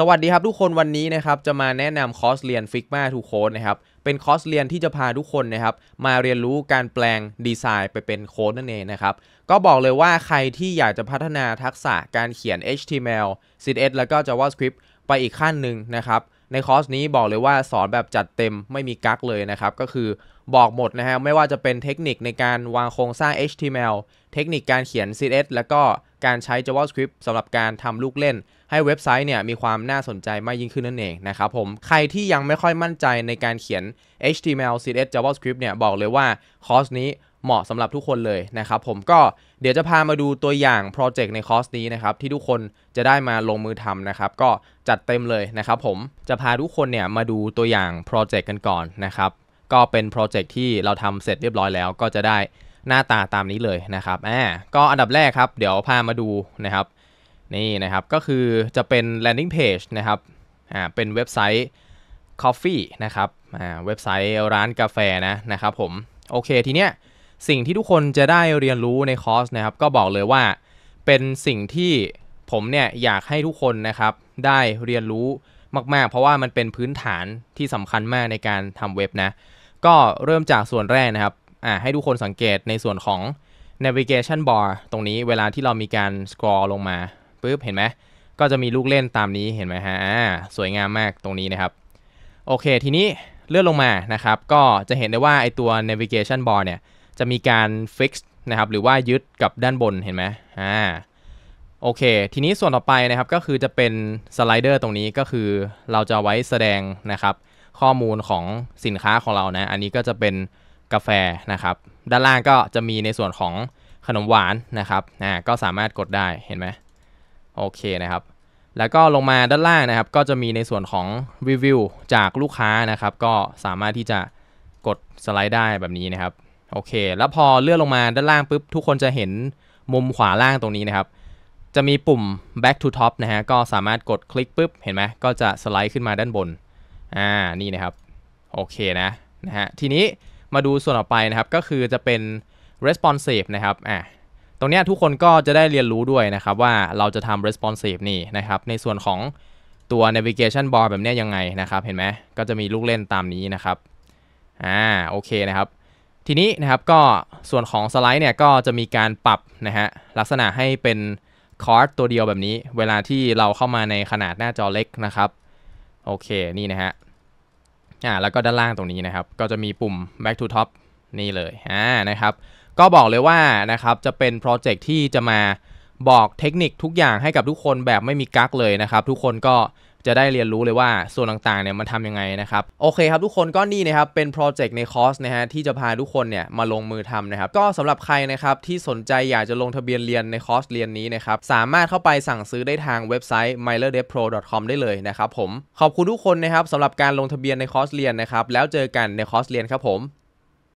สวัสดีครับทุกคนวันนี้นะครับจะมาแนะนำคอร์สเรียน Figma to Code นะครับ เป็นคอร์สเรียนที่จะพาทุกคนนะครับ มาเรียนรู้การแปลงดีไซน์ไปเป็นโค้ดนั่นเองนะครับ ก็บอกเลยว่าใครที่อยากจะพัฒนาทักษะการเขียน HTML CSS แล้วก็ JavaScript ไปอีกขั้นหนึ่งนะครับในคอร์สนี้บอกเลยว่าสอนแบบจัดเต็มไม่มีกั๊กเลยนะครับ ก็คือบอกหมดนะฮะไม่ว่าจะเป็นเทคนิคในการวางโครงสร้าง HTML เทคนิคการเขียน CSS แล้วก็การใช้ JavaScript สำหรับการทำลูกเล่น ให้เว็บไซต์เนี่ยมีความน่าสนใจมากยิ่งขึ้นนั่นเองนะครับผม ใครที่ยังไม่ค่อยมั่นใจในการเขียน HTML CSS JavaScript เนี่ยบอกเลยว่า คอร์สนี้เหมาะสำหรับทุกคนเลยนะครับผมก็เดี๋ยวจะพามาดูตัวอย่างโปรเจกต์ในคอร์สนี้นะครับ ที่ทุกคนจะได้มาลงมือทำนะครับ ก็จัดเต็มเลยนะครับผมจะพาทุกคนเนี่ย มาดูตัวอย่างโปรเจกต์กันก่อนนะครับ ก็เป็นโปรเจกต์ที่เราทำเสร็จเรียบร้อยแล้วก็จะได้หน้าตาตามนี้เลยนะครับอ่าก็อันดับแรกครับเดี๋ยวพามาดูนะครับ นี่นะครับก็คือจะเป็น landing page นะครับอ่าเป็นเว็บไซต์ coffee นะครับอ่าเว็บไซต์ร้านกาแฟนะนะครับ ผมโอเคทีเนี้ยสิ่งที่ทุกคนจะได้เรียนรู้ในคอร์สนะครับ ก็บอกเลยว่าเป็นสิ่งที่ผมเนี่ยอยากให้ทุกคนนะครับได้เรียนรู้มากๆ เพราะว่ามันเป็นพื้นฐานที่สำคัญมากในการทำเว็บนะก็เริ่มจากส่วนแรกนะครับอ่าให้ทุกคนสังเกตในส่วนของ navigation bar ตรงนี้เวลาที่เรามีการ scroll ลงมาปุ๊บ เห็นไหม ก็จะมีลูกเล่นตามนี้เห็นไหมฮะอ่าสวยงามมากตรงนี้นะครับ โอเคทีนี้เลื่อนลงมานะครับ ก็จะเห็นได้ว่าไอตัว navigation bar เนี่ยจะมีการฟิกซ์นะครับ หรือว่ายึดกับด้านบนเห็นไหมอ่า โอเค ทีนี้ส่วนต่อไปนะครับก็คือจะเป็นสไลเดอร์ตรงนี้ก็คือเราจะไว้แสดงนะครับ ข้อมูลของสินค้าของเรานะ อันนี้ก็จะเป็นกาแฟนะครับ ด้านล่างก็จะมีในส่วนของขนมหวานนะครับ อ่า ก็สามารถกดได้ เห็นไหมโอเคนะครับ แล้วก็ลงมาด้านล่างนะครับ ก็จะมีในส่วนของรีวิวจากลูกค้านะครับ ก็สามารถที่จะกดสไลด์ได้แบบนี้นะครับโอเค แล้วพอเลื่อนลงมาด้านล่างปุ๊บ ทุกคนจะเห็นมุมขวาล่างตรงนี้นะครับ จะมีปุ่ม back to top นะฮะ ก็สามารถกดคลิกปุ๊บ เห็นไหม ก็จะสไลด์ขึ้นมาด้านบน อ่า นี่นะครับ โอเคนะ นะฮะ ทีนี้มาดูส่วนต่อไปนะครับ ก็คือจะเป็น responsive นะครับ อ่าตรงนี้ทุกคนก็จะได้เรียนรู้ด้วยนะครับ ว่าเราจะทำ responsive นี่นะครับ ในส่วนของตัว navigation bar แบบนี้ยังไงนะครับ เห็นไหมก็จะมีลูกเล่นตามนี้นะครับ อ่า โอเคนะครับทีนี้นะครับก็ส่วนของสไลด์เนี่ยก็จะมีการปรับนะฮะลักษณะให้เป็นคอร์ดตัวเดียวแบบนี้เวลาที่เราเข้ามาในขนาดหน้าจอเล็กนะครับโอเคนี่นะฮะอ่าแล้วก็ด้านล่างตรงนี้นะครับก็จะมีปุ่ม back to top นี่เลยอ่านะครับ ก็บอกเลยว่านะครับจะเป็นโปรเจกต์ที่จะมาบอกเทคนิคทุกอย่างให้กับทุกคนแบบไม่มีกั๊กเลยนะครับทุกคนก็จะได้เรียนรู้เลยว่า ส่วนต่างๆเนี่ยมันทำยังไงนะครับ โอเคครับทุกคนก็นี่นะครับ เป็นโปรเจกต์ในคอร์สนะฮะที่จะพาทุกคนเนี่ยมาลงมือทำนะครับ ก็สำหรับใครนะครับที่สนใจอยากจะลงทะเบียนเรียนในคอร์สเรียนนี้นะครับสามารถเข้าไปสั่งซื้อได้ทางเว็บไซต์ m i l e r d e v p r o c o m ได้เลยนะครับผมขอบคุณทุกคนนะครับสำหรับการลงทะเบียนในคอร์สเรียนนะครับแล้วเจอกันในคอร์สเรียนครับผม